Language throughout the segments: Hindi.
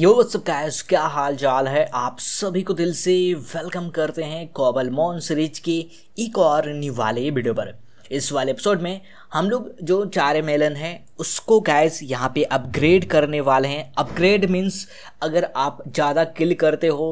यो सब गाइस क्या हाल चाल है आप सभी को दिल से वेलकम करते हैं कोबल मॉन सीरीज के एक और न्यू वाले वीडियो पर इस वाले एपिसोड में हम लोग जो चार मेलन है उसको गैस यहाँ पे अपग्रेड करने वाले हैं अपग्रेड मीन्स अगर आप ज़्यादा किल करते हो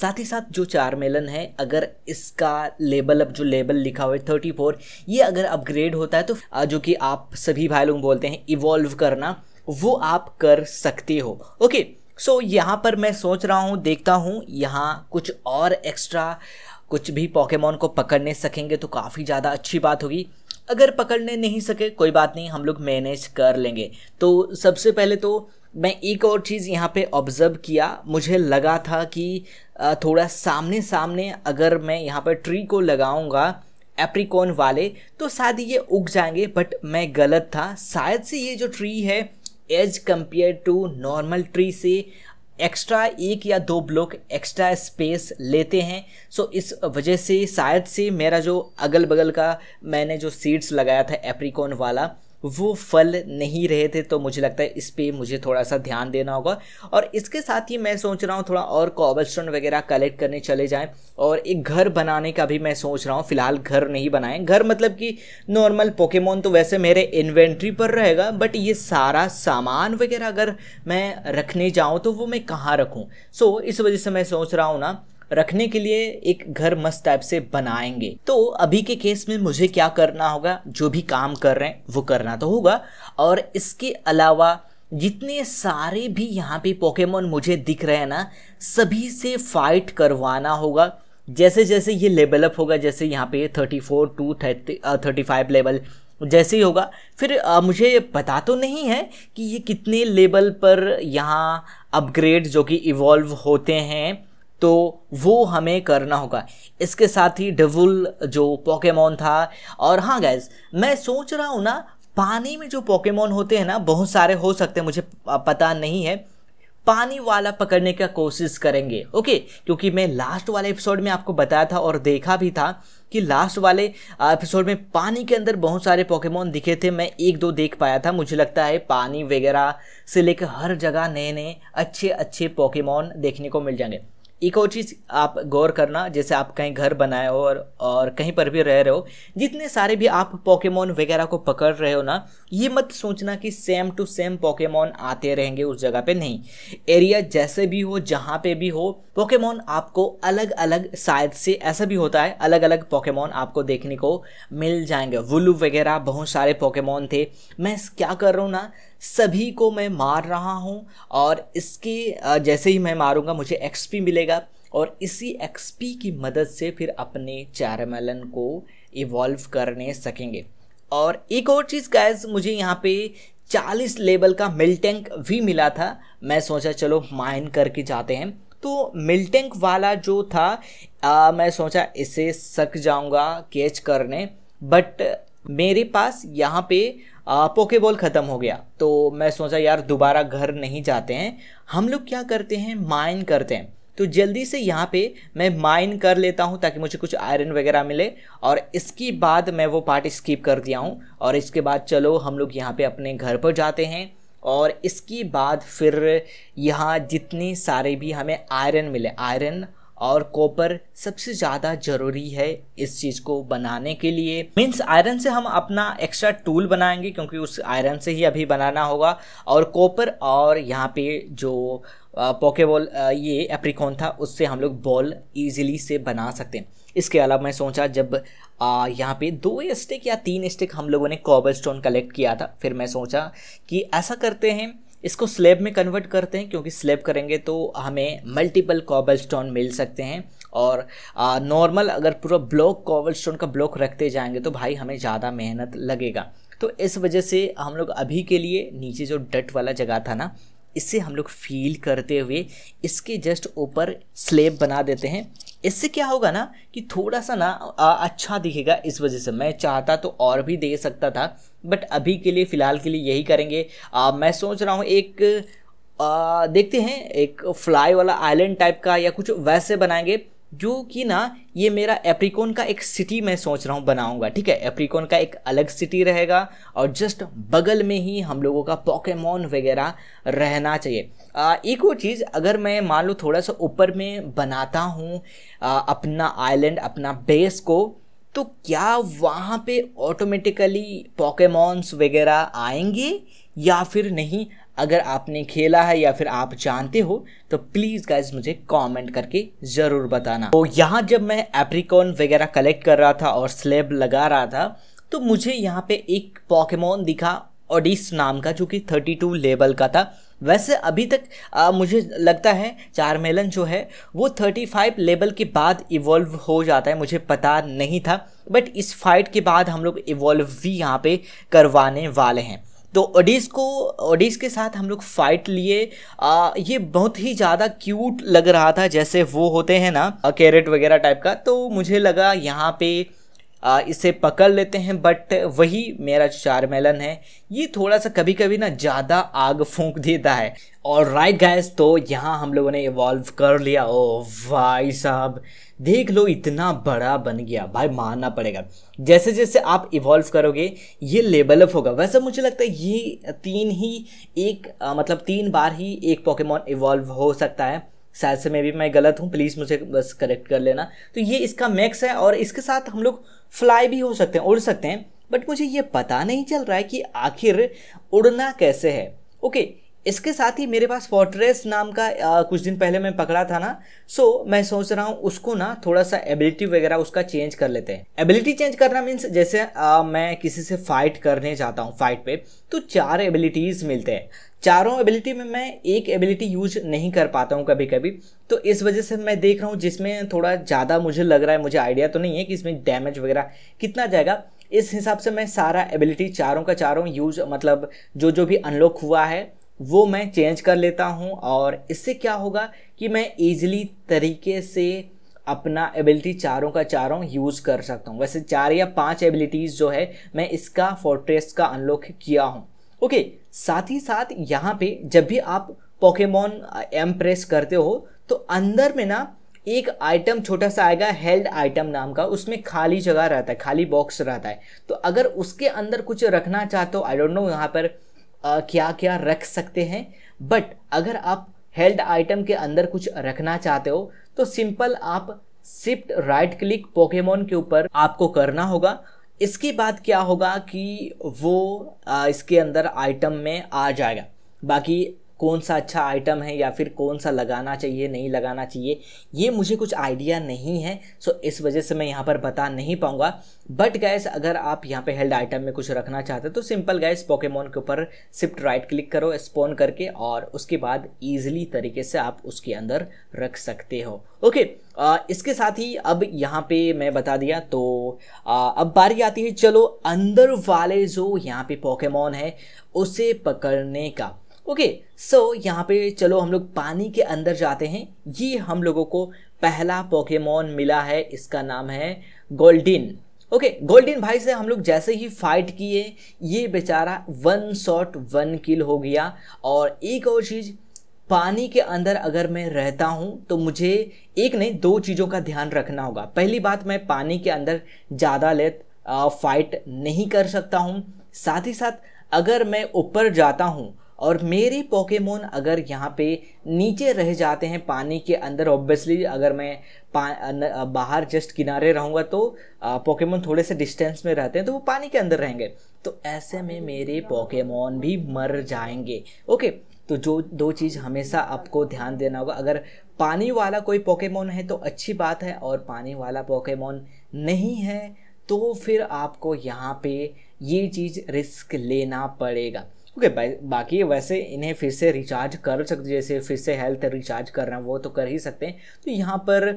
साथ ही साथ जो चार मेलन है अगर इसका लेबल अब जो लेबल लिखा हुआ है थर्टी फोर ये अगर अपग्रेड होता है तो जो कि आप सभी भाई लोग बोलते हैं इवॉल्व करना वो आप कर सकते हो ओके सो so, यहाँ पर मैं सोच रहा हूँ देखता हूँ यहाँ कुछ और एक्स्ट्रा कुछ भी पॉकेमॉन को पकड़ने सकेंगे तो काफ़ी ज़्यादा अच्छी बात होगी अगर पकड़ने नहीं सके कोई बात नहीं हम लोग मैनेज कर लेंगे तो सबसे पहले तो मैं एक और चीज़ यहाँ पे ऑब्ज़र्व किया मुझे लगा था कि थोड़ा सामने सामने अगर मैं यहाँ पर ट्री को लगाऊंगा एप्रिकॉन वाले तो शायद ये उग जाएंगे बट मैं गलत था शायद से ये जो ट्री है as compare to normal tree से एक्स्ट्रा एक या दो ब्लॉक एक्स्ट्रा स्पेस लेते हैं सो so, इस वजह से शायद से मेरा जो अगल बगल का मैंने जो सीड्स लगाया था एप्रिकॉन वाला वो फल नहीं रहे थे तो मुझे लगता है इस पर मुझे थोड़ा सा ध्यान देना होगा और इसके साथ ही मैं सोच रहा हूँ थोड़ा और कॉबल स्टोन वगैरह कलेक्ट करने चले जाएँ और एक घर बनाने का भी मैं सोच रहा हूँ फिलहाल घर नहीं बनाएं घर मतलब कि नॉर्मल पोकेमोन तो वैसे मेरे इन्वेंट्री पर रहेगा बट ये सारा सामान वगैरह अगर मैं रखने जाऊँ तो वो मैं कहाँ रखूँ सो so, इस वजह से मैं सोच रहा हूँ ना रखने के लिए एक घर मस्त टाइप से बनाएंगे तो अभी के केस में मुझे क्या करना होगा जो भी काम कर रहे हैं वो करना तो होगा और इसके अलावा जितने सारे भी यहाँ पे पोकेमोन मुझे दिख रहे हैं ना सभी से फाइट करवाना होगा जैसे जैसे ये लेवल अप होगा जैसे यहाँ पे thirty four to thirty thirty five level जैसे ही होगा फिर आ, uh, मुझे पता तो नहीं है कि ये कितने लेवल पर यहाँ अपग्रेड जो कि इवॉल्व होते हैं तो वो हमें करना होगा इसके साथ ही डबुल जो पॉकेमॉन था और हाँ गैस मैं सोच रहा हूँ ना पानी में जो पॉकेमॉन होते हैं ना बहुत सारे हो सकते हैं मुझे पता नहीं है पानी वाला पकड़ने का कोशिश करेंगे ओके क्योंकि मैं लास्ट वाले एपिसोड में आपको बताया था और देखा भी था कि लास्ट वाले एपिसोड में पानी के अंदर बहुत सारे पोकेमोन दिखे थे मैं एक दो देख पाया था मुझे लगता है पानी वगैरह से लेकर हर जगह नए नए अच्छे अच्छे पोकेमोन देखने को मिल जाएंगे एक और चीज़ आप गौर करना जैसे आप कहीं घर बनाए हो और और कहीं पर भी रह रहे हो जितने सारे भी आप पोकेमोन वगैरह को पकड़ रहे हो ना ये मत सोचना कि सेम टू सेम पोकेमोन आते रहेंगे उस जगह पे नहीं एरिया जैसे भी हो जहाँ पे भी हो पोकेमोन आपको अलग अलग शायद से ऐसा भी होता है अलग अलग पोकेमोन आपको देखने को मिल जाएंगे वुलू वगैरह बहुत सारे पोकेमोन थे मैं क्या कर रहा हूँ ना सभी को मैं मार रहा हूँ और इसके जैसे ही मैं मारूँगा मुझे एक्सपी मिलेगा और इसी एक्सपी की मदद से फिर अपने चारमेलन को इवॉल्व करने सकेंगे और एक और चीज़ गैस मुझे यहाँ पे 40 लेवल का मिल टैंक भी मिला था मैं सोचा चलो माइन करके जाते हैं तो मिल टैंक वाला जो था आ, मैं सोचा इसे सक जाऊँगा कैच करने बट मेरे पास यहाँ पे पोकेबॉल ख़त्म हो गया तो मैं सोचा यार दोबारा घर नहीं जाते हैं हम लोग क्या करते हैं माइन करते हैं तो जल्दी से यहाँ पे मैं माइन कर लेता हूँ ताकि मुझे कुछ आयरन वगैरह मिले और इसके बाद मैं वो पार्ट स्किप कर दिया हूँ और इसके बाद चलो हम लोग यहाँ पे अपने घर पर जाते हैं और इसके बाद फिर यहाँ जितने सारे भी हमें आयरन मिले आयरन और कॉपर सबसे ज़्यादा ज़रूरी है इस चीज़ को बनाने के लिए मीन्स आयरन से हम अपना एक्स्ट्रा टूल बनाएंगे क्योंकि उस आयरन से ही अभी बनाना होगा और कॉपर और यहाँ पे जो पॉकेबॉल ये एप्रिकॉन था उससे हम लोग बॉल ईजिली से बना सकते हैं इसके अलावा मैं सोचा जब यहाँ पे दो स्टिक या तीन स्टिक हम लोगों ने कॉबर स्टोन कलेक्ट किया था फिर मैं सोचा कि ऐसा करते हैं इसको स्लेब में कन्वर्ट करते हैं क्योंकि स्लेब करेंगे तो हमें मल्टीपल कॉबल स्टोन मिल सकते हैं और नॉर्मल अगर पूरा ब्लॉक कॉबल स्टोन का ब्लॉक रखते जाएंगे तो भाई हमें ज़्यादा मेहनत लगेगा तो इस वजह से हम लोग अभी के लिए नीचे जो डट वाला जगह था ना इससे हम लोग फील करते हुए इसके जस्ट ऊपर स्लेब बना देते हैं इससे क्या होगा ना कि थोड़ा सा ना आ, अच्छा दिखेगा इस वजह से मैं चाहता तो और भी दे सकता था बट अभी के लिए फ़िलहाल के लिए यही करेंगे आ, मैं सोच रहा हूँ एक आ, देखते हैं एक फ्लाई वाला आइलैंड टाइप का या कुछ वैसे बनाएंगे जो कि ना ये मेरा एप्रिकॉन का एक सिटी मैं सोच रहा हूँ बनाऊंगा ठीक है एप्रिकॉन का एक अलग सिटी रहेगा और जस्ट बगल में ही हम लोगों का पॉकेमॉन वगैरह रहना चाहिए आ, एक और चीज़ अगर मैं मान लो थोड़ा सा ऊपर में बनाता हूँ अपना आइलैंड अपना बेस को तो क्या वहाँ पे ऑटोमेटिकली पॉकेमॉन्स वगैरह आएंगे या फिर नहीं अगर आपने खेला है या फिर आप जानते हो तो प्लीज़ गाइज मुझे कमेंट करके ज़रूर बताना तो यहाँ जब मैं एप्रिकॉन वगैरह कलेक्ट कर रहा था और स्लेब लगा रहा था तो मुझे यहाँ पे एक पॉकेमोन दिखा ओडिस नाम का जो कि 32 लेवल का था वैसे अभी तक आ, मुझे लगता है चारमेलन जो है वो 35 लेवल के बाद इवॉल्व हो जाता है मुझे पता नहीं था बट इस फाइट के बाद हम लोग इवॉल्व भी यहाँ पे करवाने वाले हैं तो ओडिस को ओडिस के साथ हम लोग फाइट लिए ये बहुत ही ज़्यादा क्यूट लग रहा था जैसे वो होते हैं ना कैरेट वगैरह टाइप का तो मुझे लगा यहाँ पे आ, इसे पकड़ लेते हैं बट वही मेरा चार चारमेलन है ये थोड़ा सा कभी कभी ना ज़्यादा आग फूंक देता है और राइट गैस तो यहाँ हम लोगों ने इवॉल्व कर लिया ओ oh, भाई साहब देख लो इतना बड़ा बन गया भाई मानना पड़ेगा जैसे जैसे आप इवॉल्व करोगे ये लेवल अप होगा वैसे मुझे लगता है ये तीन ही एक आ, मतलब तीन बार ही एक पॉकेमॉन इवॉल्व हो सकता है शायद से मैं भी मैं गलत हूँ प्लीज़ मुझे बस करेक्ट कर लेना तो ये इसका मैक्स है और इसके साथ हम लोग फ्लाई भी हो सकते हैं उड़ सकते हैं बट मुझे ये पता नहीं चल रहा है कि आखिर उड़ना कैसे है ओके इसके साथ ही मेरे पास फोर्ट्रेस नाम का आ, कुछ दिन पहले मैं पकड़ा था ना सो so, मैं सोच रहा हूँ उसको ना थोड़ा सा एबिलिटी वगैरह उसका चेंज कर लेते हैं एबिलिटी चेंज करना मीन्स जैसे आ, मैं किसी से फाइट करने जाता हूँ फाइट पे तो चार एबिलिटीज़ मिलते हैं चारों एबिलिटी में मैं एक एबिलिटी यूज नहीं कर पाता हूँ कभी कभी तो इस वजह से मैं देख रहा हूँ जिसमें थोड़ा ज़्यादा मुझे लग रहा है मुझे आइडिया तो नहीं है कि इसमें डैमेज वगैरह कितना जाएगा इस हिसाब से मैं सारा एबिलिटी चारों का चारों यूज मतलब जो जो भी अनलॉक हुआ है वो मैं चेंज कर लेता हूँ और इससे क्या होगा कि मैं ईजिली तरीके से अपना एबिलिटी चारों का चारों यूज़ कर सकता हूँ वैसे चार या पांच एबिलिटीज़ जो है मैं इसका फोर्ट्रेस का अनलॉक किया हूँ ओके साथ ही साथ यहाँ पे जब भी आप पोकेमोन एम प्रेस करते हो तो अंदर में ना एक आइटम छोटा सा आएगा हेल्ड आइटम नाम का उसमें खाली जगह रहता है खाली बॉक्स रहता है तो अगर उसके अंदर कुछ रखना चाहते हो आई डोंट नो यहाँ पर क्या क्या रख सकते हैं बट अगर आप हेल्ड आइटम के अंदर कुछ रखना चाहते हो तो सिंपल आप सिफ्ट राइट क्लिक पोकेमोन के ऊपर आपको करना होगा इसके बाद क्या होगा कि वो इसके अंदर आइटम में आ जाएगा बाकी कौन सा अच्छा आइटम है या फिर कौन सा लगाना चाहिए नहीं लगाना चाहिए ये मुझे कुछ आइडिया नहीं है सो इस वजह से मैं यहाँ पर बता नहीं पाऊँगा बट गैस अगर आप यहाँ पे हेल्ड आइटम में कुछ रखना चाहते हो तो सिंपल गैस पोकेमोन के ऊपर सिफ्ट राइट क्लिक करो स्पोन करके और उसके बाद ईजिली तरीके से आप उसके अंदर रख सकते हो ओके आ, इसके साथ ही अब यहाँ पे मैं बता दिया तो आ, अब बारी आती है चलो अंदर वाले जो यहाँ पे पोकेमोन है उसे पकड़ने का ओके सो यहाँ पे चलो हम लोग पानी के अंदर जाते हैं ये हम लोगों को पहला पोकेमोन मिला है इसका नाम है गोल्डिन ओके okay, गोल्डिन भाई से हम लोग जैसे ही फाइट किए ये बेचारा वन शॉट वन किल हो गया और एक और चीज़ पानी के अंदर अगर मैं रहता हूँ तो मुझे एक नहीं दो चीज़ों का ध्यान रखना होगा पहली बात मैं पानी के अंदर ज़्यादा लेत फाइट नहीं कर सकता हूँ साथ ही साथ अगर मैं ऊपर जाता हूँ और मेरे पोकेमोन अगर यहाँ पे नीचे रह जाते हैं पानी के अंदर ऑब्वियसली अगर मैं बाहर जस्ट किनारे रहूँगा तो पोकेमोन थोड़े से डिस्टेंस में रहते हैं तो वो पानी के अंदर रहेंगे तो ऐसे में मेरे पोकेमोन भी मर जाएंगे ओके तो जो दो चीज़ हमेशा आपको ध्यान देना होगा अगर पानी वाला कोई पोकेमोन है तो अच्छी बात है और पानी वाला पोकेमोन नहीं है तो फिर आपको यहाँ पे ये चीज़ रिस्क लेना पड़ेगा ओके बाकी वैसे इन्हें फिर से रिचार्ज कर सकते जैसे फिर से हेल्थ रिचार्ज कर हैं वो तो कर ही सकते हैं तो यहाँ पर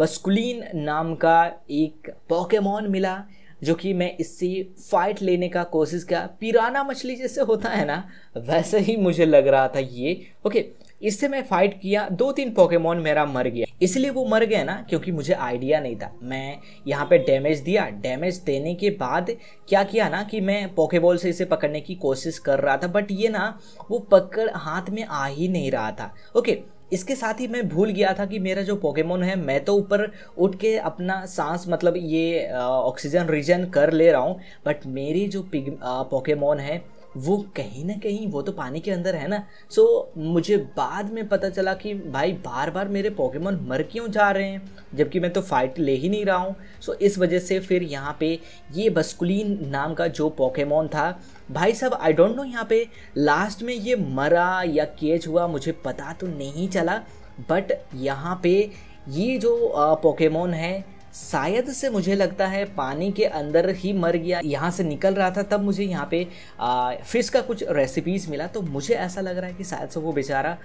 बस्कुलिन नाम का एक पॉकेमॉन मिला जो कि मैं इससे फाइट लेने का कोशिश किया पिराना मछली जैसे होता है ना वैसे ही मुझे लग रहा था ये ओके इससे मैं फाइट किया दो तीन पोकेमोन मेरा मर गया इसलिए वो मर गया ना क्योंकि मुझे आइडिया नहीं था मैं यहाँ पे डैमेज दिया डैमेज देने के बाद क्या किया ना कि मैं पोकेबॉल से इसे पकड़ने की कोशिश कर रहा था बट ये ना वो पकड़ हाथ में आ ही नहीं रहा था ओके इसके साथ ही मैं भूल गया था कि मेरा जो पोकेमोन है मैं तो ऊपर उठ के अपना सांस मतलब ये ऑक्सीजन रिजन कर ले रहा हूँ बट मेरी जो पिग पोकेमोन है वो कहीं ना कहीं वो तो पानी के अंदर है ना सो मुझे बाद में पता चला कि भाई बार बार मेरे पॉकेमोन मर क्यों जा रहे हैं जबकि मैं तो फाइट ले ही नहीं रहा हूँ सो इस वजह से फिर यहाँ पे ये बस्कुलीन नाम का जो पॉकेमोन था भाई साहब आई डोंट नो यहाँ पे लास्ट में ये मरा या केज हुआ मुझे पता तो नहीं चला बट यहाँ पे ये जो पोकेमोन है शायद से मुझे लगता है पानी के अंदर ही मर गया यहाँ से निकल रहा था तब मुझे यहाँ पे आ, फिश का कुछ रेसिपीज़ मिला तो मुझे ऐसा लग रहा है कि शायद से वो बेचारा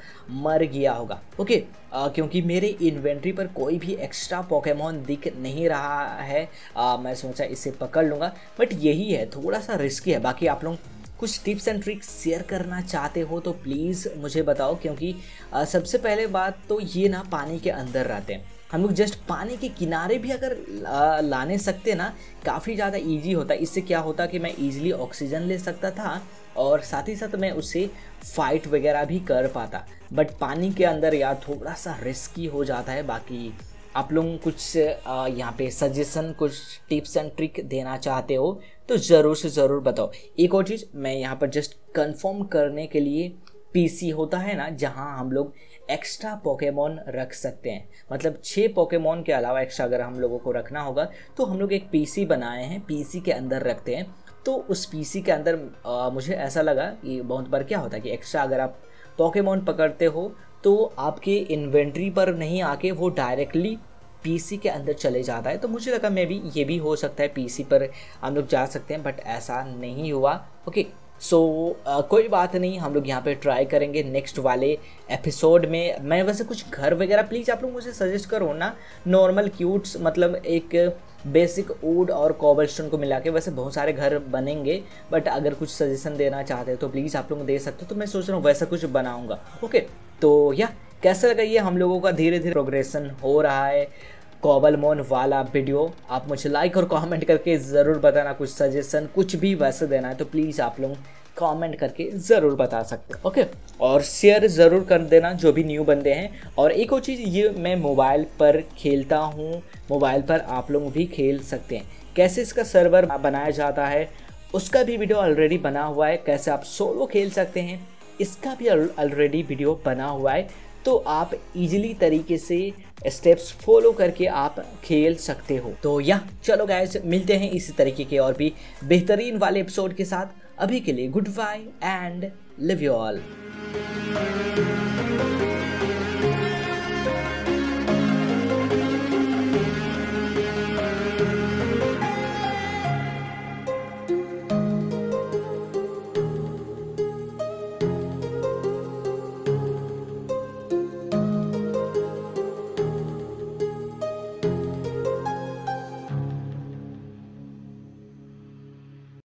मर गया होगा ओके आ, क्योंकि मेरे इन्वेंट्री पर कोई भी एक्स्ट्रा पॉकेमॉन दिख नहीं रहा है आ, मैं सोचा इसे पकड़ लूँगा बट यही है थोड़ा सा रिस्की है बाकी आप लोग कुछ टिप्स एंड ट्रिक्स शेयर करना चाहते हो तो प्लीज़ मुझे बताओ क्योंकि सबसे पहले बात तो ये ना पानी के अंदर रहते हैं हम लोग जस्ट पानी के किनारे भी अगर लाने सकते ना काफ़ी ज़्यादा इजी होता इससे क्या होता कि मैं ईजिली ऑक्सीजन ले सकता था और साथ ही साथ मैं उसे फाइट वगैरह भी कर पाता बट पानी के अंदर यार थोड़ा सा रिस्की हो जाता है बाकी आप लोग कुछ यहाँ पे सजेशन कुछ टिप्स एंड ट्रिक देना चाहते हो तो ज़रूर से ज़रूर बताओ एक और चीज़ मैं यहाँ पर जस्ट कंफर्म करने के लिए पीसी होता है ना जहाँ हम लोग एक्स्ट्रा पोकेमोन रख सकते हैं मतलब छः पोकेमोन के अलावा एक्स्ट्रा अगर हम लोगों को रखना होगा तो हम लोग एक पीसी बनाए हैं पीसी के अंदर रखते हैं तो उस पीसी के अंदर आ, मुझे ऐसा लगा कि बहुत बार क्या होता है कि एक्स्ट्रा अगर आप पोकेमोन पकड़ते हो तो आपके इन्वेंट्री पर नहीं आके वो डायरेक्टली पीसी के अंदर चले जाता है तो मुझे लगा मे भी ये भी हो सकता है पीसी पर हम लोग जा सकते हैं बट ऐसा नहीं हुआ ओके सो so, uh, कोई बात नहीं हम लोग यहाँ पे ट्राई करेंगे नेक्स्ट वाले एपिसोड में मैं वैसे कुछ घर वगैरह प्लीज़ आप लोग मुझे सजेस्ट करो ना नॉर्मल क्यूट्स मतलब एक बेसिक वूड और कॉबल स्टोन को मिला के वैसे बहुत सारे घर बनेंगे बट अगर कुछ सजेशन देना चाहते हो तो प्लीज़ आप लोग दे सकते हो तो मैं सोच रहा हूँ वैसा कुछ बनाऊँगा ओके तो या कैसा लगा ये हम लोगों का धीरे धीरे प्रोग्रेशन हो रहा है मोन वाला वीडियो आप मुझे लाइक और कमेंट करके ज़रूर बताना कुछ सजेशन कुछ भी वैसे देना है तो प्लीज़ आप लोग कमेंट करके ज़रूर बता सकते हो ओके और शेयर ज़रूर कर देना जो भी न्यू बंदे हैं और एक और चीज़ ये मैं मोबाइल पर खेलता हूँ मोबाइल पर आप लोग भी खेल सकते हैं कैसे इसका सर्वर बनाया जाता है उसका भी वीडियो ऑलरेडी बना हुआ है कैसे आप सोलो खेल सकते हैं इसका भी ऑलरेडी वीडियो बना हुआ है तो आप इजीली तरीके से स्टेप्स फॉलो करके आप खेल सकते हो तो यह चलो गाइज मिलते हैं इसी तरीके के और भी बेहतरीन वाले एपिसोड के साथ अभी के लिए good bye and love you all